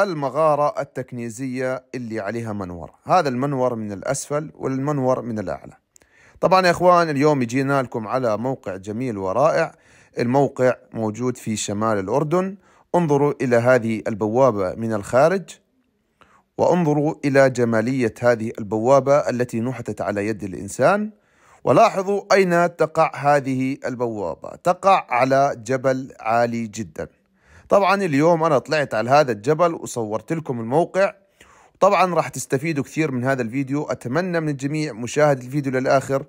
المغارة التكنيزية اللي عليها منور هذا المنور من الأسفل والمنور من الأعلى طبعا يا إخوان اليوم يجينا لكم على موقع جميل ورائع الموقع موجود في شمال الأردن انظروا إلى هذه البوابة من الخارج وانظروا إلى جمالية هذه البوابة التي نحتت على يد الإنسان ولاحظوا أين تقع هذه البوابة تقع على جبل عالي جداً طبعا اليوم انا طلعت على هذا الجبل وصورت لكم الموقع طبعا راح تستفيدوا كثير من هذا الفيديو اتمنى من الجميع مشاهدة الفيديو للاخر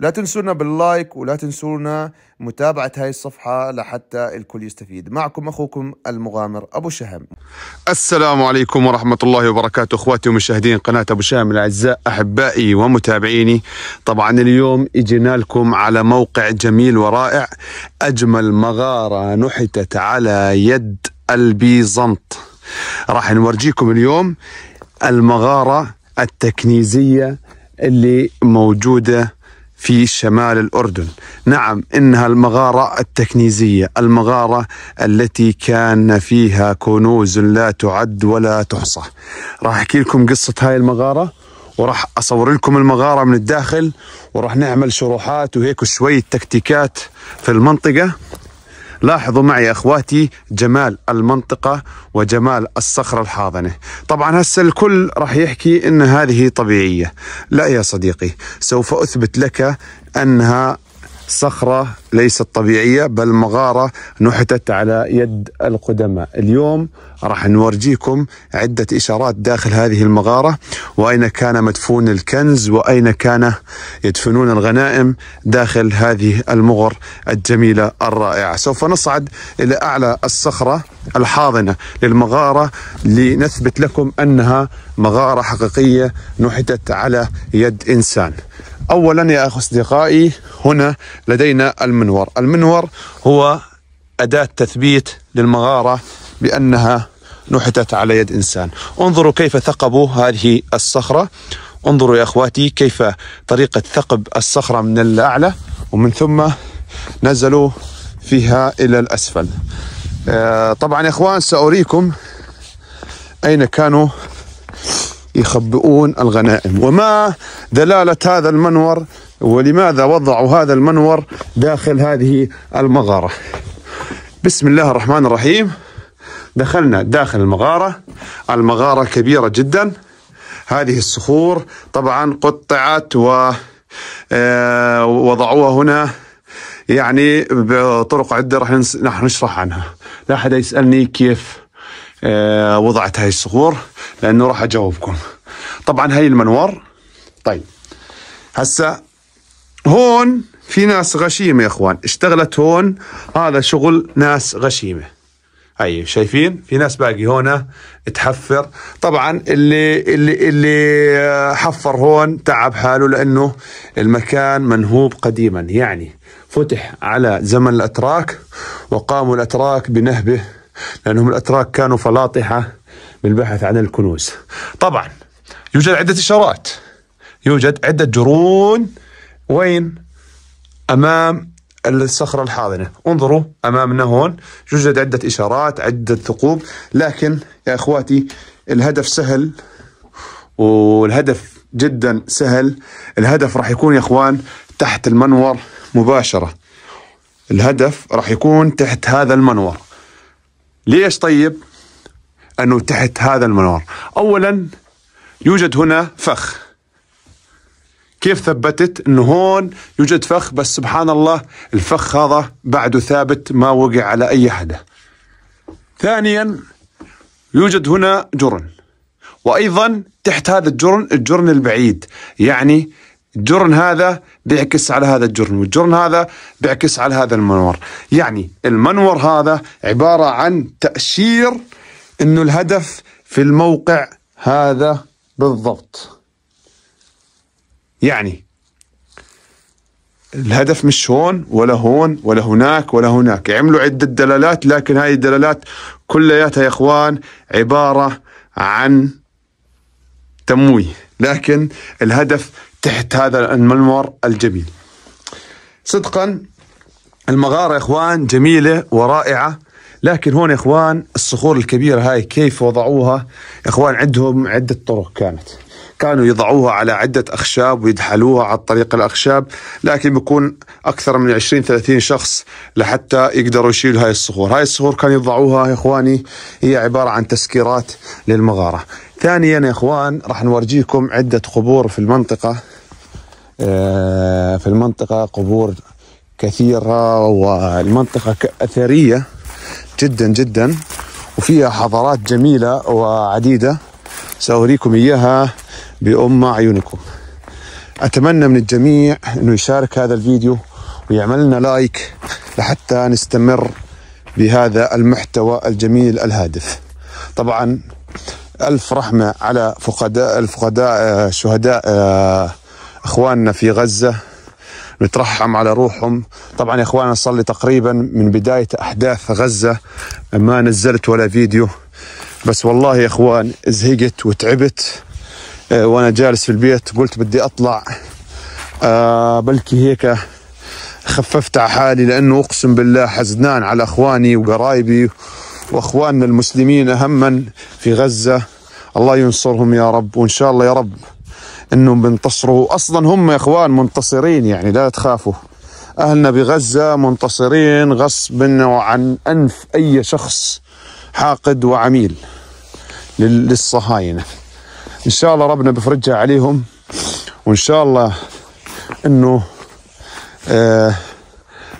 لا تنسونا باللايك ولا تنسونا متابعة هاي الصفحة لحتى الكل يستفيد معكم أخوكم المغامر أبو شهم السلام عليكم ورحمة الله وبركاته أخواتي ومشاهدين قناة أبو شهم الأعزاء أحبائي ومتابعيني طبعا اليوم إجينا لكم على موقع جميل ورائع أجمل مغارة نحتت على يد البيزنط راح نورجيكم اليوم المغارة التكنيزية اللي موجودة في شمال الأردن نعم إنها المغارة التكنيزية المغارة التي كان فيها كنوز لا تعد ولا تحصى راح أحكي لكم قصة هاي المغارة وراح أصور لكم المغارة من الداخل وراح نعمل شروحات وهيك شوية تكتيكات في المنطقة لاحظوا معي اخواتي جمال المنطقه وجمال الصخره الحاضنه طبعا هسه الكل راح يحكي ان هذه طبيعيه لا يا صديقي سوف اثبت لك انها صخره ليست طبيعية بل مغارة نحتت على يد القدماء اليوم راح نورجيكم عدة إشارات داخل هذه المغارة وأين كان مدفون الكنز وأين كان يدفنون الغنائم داخل هذه المغر الجميلة الرائعة سوف نصعد إلى أعلى الصخرة الحاضنة للمغارة لنثبت لكم أنها مغارة حقيقية نحتت على يد إنسان أولا يا أخو أصدقائي هنا لدينا المنزل المنور المنور هو أداة تثبيت للمغارة بأنها نحتت على يد إنسان انظروا كيف ثقبوا هذه الصخرة انظروا يا أخواتي كيف طريقة ثقب الصخرة من الأعلى ومن ثم نزلوا فيها إلى الأسفل آه، طبعا يا إخوان سأريكم أين كانوا يخبئون الغنائم وما دلالة هذا المنور ولماذا وضعوا هذا المنور داخل هذه المغارة بسم الله الرحمن الرحيم دخلنا داخل المغارة المغارة كبيرة جدا هذه الصخور طبعا قطعت و آه، وضعوها هنا يعني بطرق عدة راح نشرح عنها لا أحد يسألني كيف آه، وضعت هذه الصخور لأنه راح أجاوبكم طبعا هاي المنور طيب هسه هون في ناس غشيمة يا اخوان اشتغلت هون هذا شغل ناس غشيمة هاي شايفين في ناس باقي هون تحفر طبعا اللي اللي اللي حفر هون تعب حاله لانه المكان منهوب قديما يعني فتح على زمن الاتراك وقاموا الاتراك بنهبه لانهم الاتراك كانوا فلاطحه بالبحث عن الكنوز طبعا يوجد عده اشارات يوجد عده جرون وين؟ امام الصخرة الحاضنة انظروا أمامنا هون يوجد عدة إشارات عدة ثقوب لكن يا أخواتي الهدف سهل والهدف جدا سهل الهدف راح يكون يا أخوان تحت المنور مباشرة الهدف راح يكون تحت هذا المنور ليش طيب أنه تحت هذا المنور أولا يوجد هنا فخ كيف ثبتت أنه هون يوجد فخ بس سبحان الله الفخ هذا بعده ثابت ما وقع على أي حدا ثانيا يوجد هنا جرن وأيضا تحت هذا الجرن الجرن البعيد يعني الجرن هذا بيعكس على هذا الجرن والجرن هذا بيعكس على هذا المنور يعني المنور هذا عبارة عن تأشير أنه الهدف في الموقع هذا بالضبط يعني الهدف مش هون ولا هون ولا هناك ولا هناك عملوا عدة دلالات لكن هاي الدلالات كلياتها يا إخوان عبارة عن تمويه لكن الهدف تحت هذا المنور الجميل صدقا المغارة يا إخوان جميلة ورائعة لكن هون يا إخوان الصخور الكبيرة هاي كيف وضعوها إخوان عندهم عدة طرق كانت كانوا يضعوها على عدة أخشاب ويدحلوها على طريق الأخشاب لكن بيكون أكثر من 20 30 شخص لحتى يقدروا يشيلوا هاي الصخور هاي الصخور كانوا يضعوها يا إخواني هي عبارة عن تسكيرات للمغارة ثانيا يا إخوان راح نورجيكم عدة قبور في المنطقة آه، في المنطقة قبور كثيرة والمنطقة أثرية جدا جدا وفيها حضارات جميلة وعديدة سأوريكم إياها بأم أعينكم أتمنى من الجميع أنه يشارك هذا الفيديو ويعمل لنا لايك لحتى نستمر بهذا المحتوى الجميل الهادف طبعا ألف رحمة على فقداء الفقداء شهداء آه، إخواننا في غزة نترحم على روحهم طبعا يا إخوانا صار لي تقريبا من بداية أحداث غزة ما نزلت ولا فيديو بس والله يا إخوان زهقت وتعبت آه، وانا جالس في البيت قلت بدي اطلع آه، بلكي هيك خففت على حالي لانه اقسم بالله حزنان على اخواني وقرايبي واخواننا المسلمين اهما في غزه الله ينصرهم يا رب وان شاء الله يا رب انهم بينتصروا اصلا هم يا اخوان منتصرين يعني لا تخافوا اهلنا بغزه منتصرين غصب عن انف اي شخص حاقد وعميل للصهاينه ان شاء الله ربنا بفرجها عليهم وان شاء الله انه آه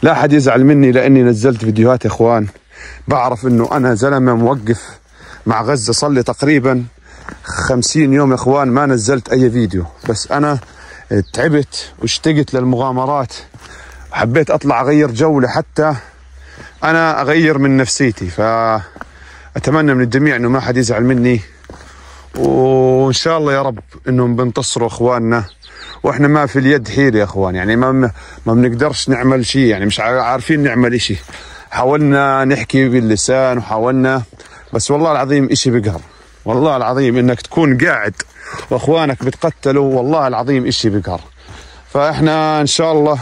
لا احد يزعل مني لاني نزلت فيديوهات يا اخوان بعرف انه انا زلمه موقف مع غزه صار لي تقريبا 50 يوم يا اخوان ما نزلت اي فيديو بس انا آه، تعبت واشتقت للمغامرات حبيت اطلع اغير جو لحتى انا اغير من نفسيتي فاتمنى من الجميع انه ما حد يزعل مني وان شاء الله يا رب انهم بنتصروا اخواننا واحنا ما في اليد حيل يا اخوان يعني ما ما بنقدرش نعمل شيء يعني مش عارفين نعمل شيء حاولنا نحكي باللسان وحاولنا بس والله العظيم شيء بقهر والله العظيم انك تكون قاعد واخوانك بتقتلوا والله العظيم شيء بقهر فاحنا ان شاء الله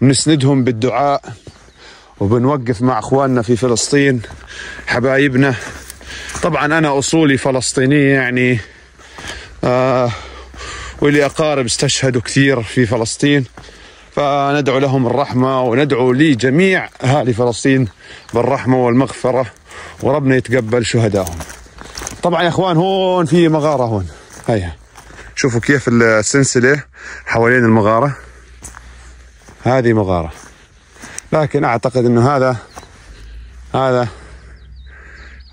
بنسندهم بالدعاء وبنوقف مع اخواننا في فلسطين حبايبنا طبعا انا اصولي فلسطينيه يعني آه ولي اقارب استشهدوا كثير في فلسطين فندعو لهم الرحمه وندعو لجميع اهالي فلسطين بالرحمه والمغفره وربنا يتقبل شهدائهم. طبعا يا اخوان هون في مغاره هون هيها شوفوا كيف السلسله حوالين المغاره هذه مغاره لكن اعتقد انه هذا هذا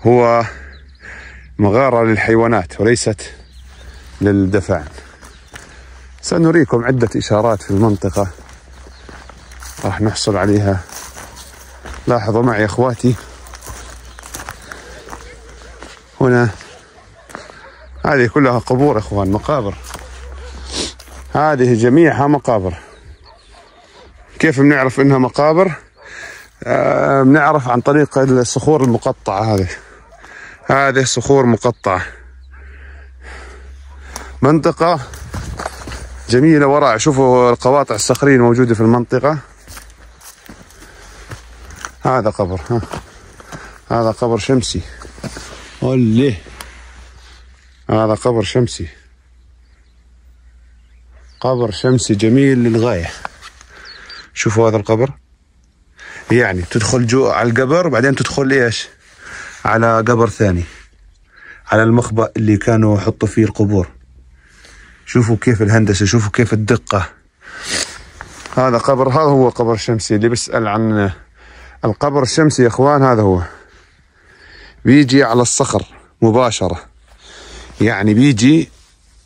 هو مغارة للحيوانات وليست للدفع سنريكم عدة إشارات في المنطقة راح نحصل عليها لاحظوا معي أخواتي هنا هذه كلها قبور اخوان مقابر هذه جميعها مقابر كيف بنعرف انها مقابر آه، بنعرف عن طريق الصخور المقطعه هذه هذه صخور مقطعة منطقة جميلة وراء شوفوا القواطع الصخرية الموجودة في المنطقة هذا قبر ها. هذا قبر شمسي أولي. هذا قبر شمسي قبر شمسي جميل للغاية شوفوا هذا القبر يعني تدخل جو على القبر وبعدين تدخل ايش على قبر ثاني على المخبأ اللي كانوا يحطوا فيه القبور شوفوا كيف الهندسة شوفوا كيف الدقة هذا قبر هذا هو قبر الشمسي اللي بيسأل عن القبر الشمسي يا اخوان هذا هو بيجي على الصخر مباشرة يعني بيجي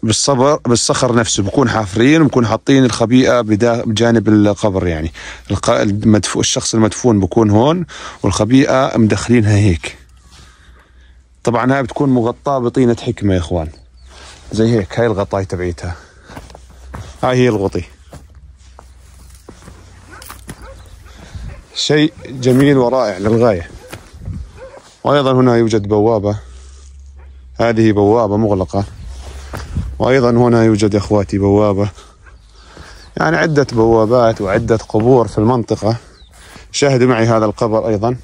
بالصبر بالصخر نفسه بكون حافرين وبكون حاطين الخبيئه بجانب القبر يعني المدفو الشخص المدفون بكون هون والخبيئه مدخلينها هيك طبعا هاي بتكون مغطاة بطينة حكمة يا اخوان زي هيك هاي الغطاية تبعيتها هاي هي الغطي شيء جميل ورائع للغاية وأيضا هنا يوجد بوابة هذه بوابة مغلقة وأيضا هنا يوجد أخواتي بوابة يعني عدة بوابات وعدة قبور في المنطقة شاهدوا معي هذا القبر أيضا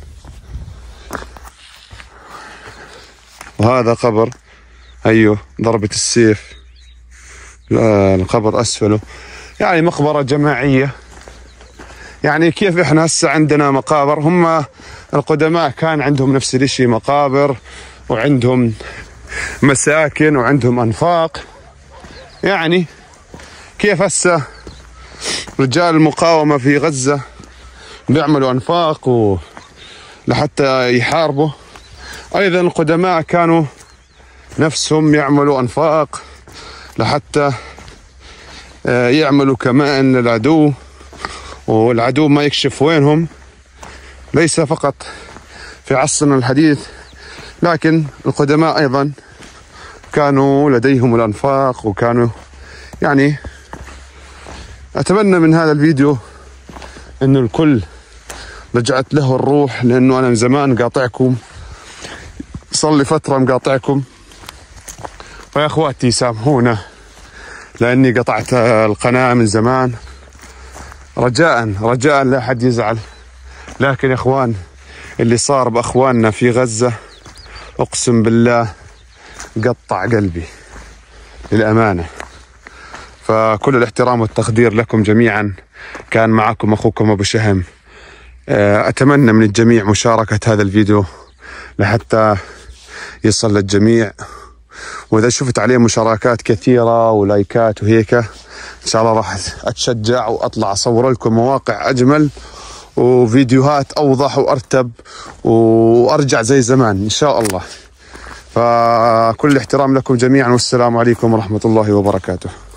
وهذا قبر أيوه ضربة السيف القبر أسفله يعني مقبرة جماعية يعني كيف إحنا هسه عندنا مقابر هم القدماء كان عندهم نفس الشيء مقابر وعندهم مساكن وعندهم أنفاق يعني كيف هسه رجال المقاومة في غزة بيعملوا أنفاق و لحتى يحاربوا أيضا القدماء كانوا نفسهم يعملوا أنفاق لحتى آه، يعملوا كمائن للعدو والعدو ما يكشف وينهم ليس فقط في عصرنا الحديث لكن القدماء أيضا كانوا لديهم الأنفاق وكانوا يعني أتمنى من هذا الفيديو ان الكل رجعت له الروح لأنه أنا من زمان قاطعكم صار لي فترة مقاطعكم ويا اخواتي سامحونا لاني قطعت القناة من زمان رجاء رجاء لا حد يزعل لكن يا اخوان اللي صار باخواننا في غزة اقسم بالله قطع قلبي للامانة فكل الاحترام والتقدير لكم جميعا كان معكم اخوكم ابو شهم اتمنى من الجميع مشاركة هذا الفيديو لحتى يصل للجميع واذا شفت عليه مشاركات كثيره ولايكات وهيك ان شاء الله راح اتشجع واطلع اصور لكم مواقع اجمل وفيديوهات اوضح وارتب وارجع زي زمان ان شاء الله فكل احترام لكم جميعا والسلام عليكم ورحمه الله وبركاته